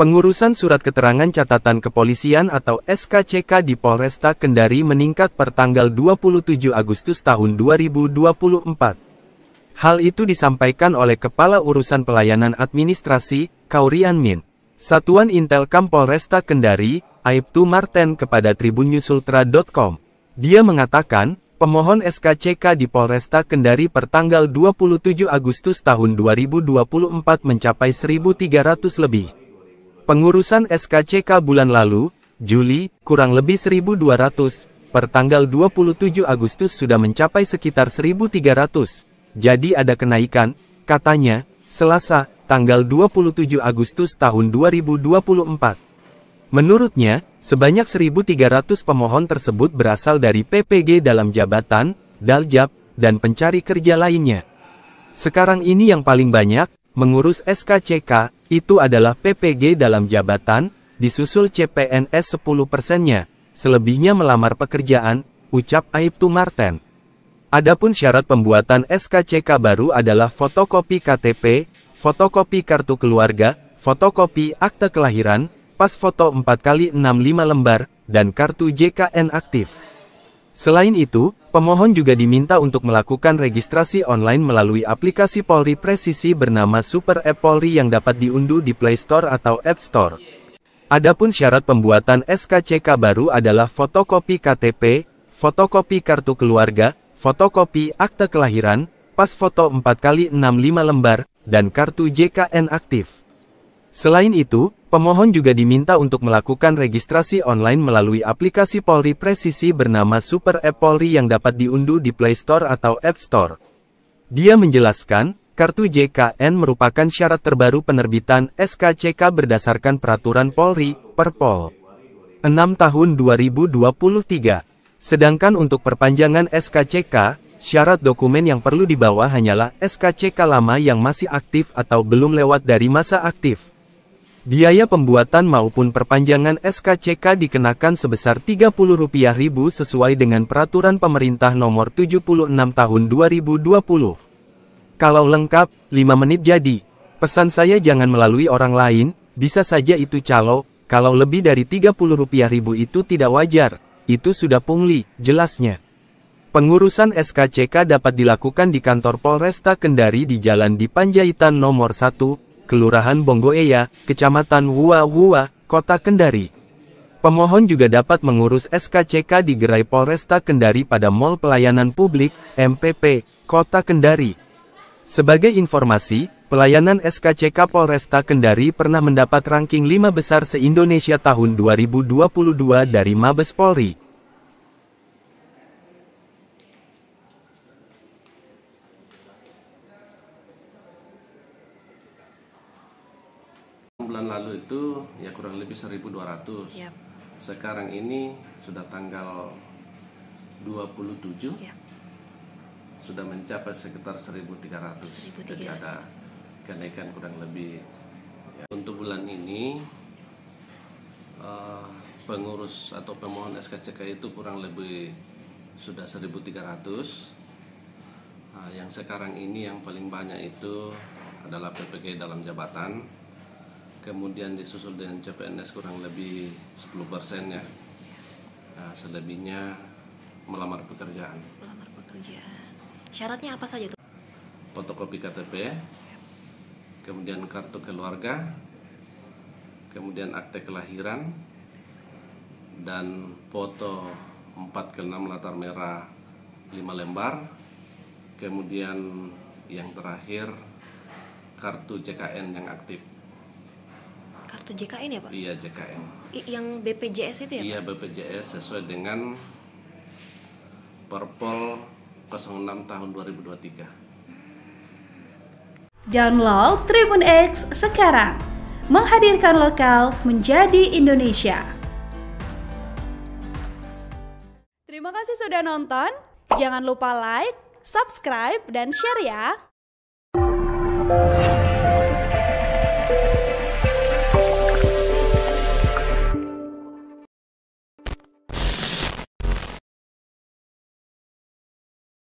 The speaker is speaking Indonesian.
Pengurusan surat keterangan catatan kepolisian atau SKCK di Polresta Kendari meningkat per tanggal 27 Agustus tahun 2024. Hal itu disampaikan oleh Kepala Urusan Pelayanan Administrasi, Kaurian Min. Satuan Intelkam Polresta Kendari, Aibtu Marten kepada tribunnews.ultra.com. Dia mengatakan, pemohon SKCK di Polresta Kendari per tanggal 27 Agustus tahun 2024 mencapai 1.300 lebih. Pengurusan SKCK bulan lalu, Juli, kurang lebih 1.200, per tanggal 27 Agustus sudah mencapai sekitar 1.300. Jadi ada kenaikan, katanya, Selasa, tanggal 27 Agustus tahun 2024. Menurutnya, sebanyak 1.300 pemohon tersebut berasal dari PPG dalam jabatan, daljab, dan pencari kerja lainnya. Sekarang ini yang paling banyak, mengurus SKCK, itu adalah PPG dalam jabatan, disusul CPNS 10 persennya, selebihnya melamar pekerjaan, ucap Aibtu Marten. Adapun syarat pembuatan SKCK baru adalah fotokopi KTP, fotokopi kartu keluarga, fotokopi akte kelahiran, pas foto 4 x 65 lembar, dan kartu JKN aktif. Selain itu, pemohon juga diminta untuk melakukan registrasi online melalui aplikasi Polri Presisi bernama Super App Polri yang dapat diunduh di Play Store atau App Store. Adapun syarat pembuatan SKCK baru adalah fotokopi KTP, fotokopi kartu keluarga, fotokopi akte kelahiran, pas foto 4 x 65 lembar, dan kartu JKN aktif. Selain itu, Pemohon juga diminta untuk melakukan registrasi online melalui aplikasi Polri Presisi bernama Super App Polri yang dapat diunduh di Play Store atau App Store. Dia menjelaskan, kartu JKN merupakan syarat terbaru penerbitan SKCK berdasarkan peraturan Polri, Perpol. 6 tahun 2023. Sedangkan untuk perpanjangan SKCK, syarat dokumen yang perlu dibawa hanyalah SKCK lama yang masih aktif atau belum lewat dari masa aktif. Biaya pembuatan maupun perpanjangan SKCK dikenakan sebesar Rp30.000 sesuai dengan Peraturan Pemerintah Nomor 76 Tahun 2020. Kalau lengkap, 5 menit jadi. Pesan saya jangan melalui orang lain, bisa saja itu calo, kalau lebih dari Rp30.000 itu tidak wajar, itu sudah pungli, jelasnya. Pengurusan SKCK dapat dilakukan di kantor Polresta Kendari di Jalan Dipanjaitan nomor 1, Kelurahan Bonggoeya, Kecamatan Wua Wua, Kota Kendari. Pemohon juga dapat mengurus SKCK di Gerai Polresta Kendari pada Mall Pelayanan Publik, MPP, Kota Kendari. Sebagai informasi, pelayanan SKCK Polresta Kendari pernah mendapat ranking 5 besar se-Indonesia tahun 2022 dari Mabes Polri. bulan lalu itu ya kurang lebih 1200 yep. sekarang ini sudah tanggal 27 yep. sudah mencapai sekitar 1300 jadi ada kenaikan kurang lebih ya. untuk bulan ini uh, pengurus atau pemohon SKCK itu kurang lebih sudah 1300 eh, yang sekarang ini yang paling banyak itu adalah PPG dalam jabatan kemudian disusul dengan CPNS kurang lebih 10 persen ya. Nah, selebihnya melamar pekerjaan. Melamar pekerjaan. Syaratnya apa saja tuh? Fotokopi KTP, kemudian kartu keluarga, kemudian akte kelahiran, dan foto 4 ke 6 latar merah 5 lembar, kemudian yang terakhir kartu JKN yang aktif atau JKN ya pak? Iya JKN. I yang BPJS itu ya? Iya pak? BPJS sesuai dengan Perpol 06 tahun 2023. Download Tribun X sekarang, menghadirkan lokal menjadi Indonesia. Terima kasih sudah nonton. Jangan lupa like, subscribe, dan share ya.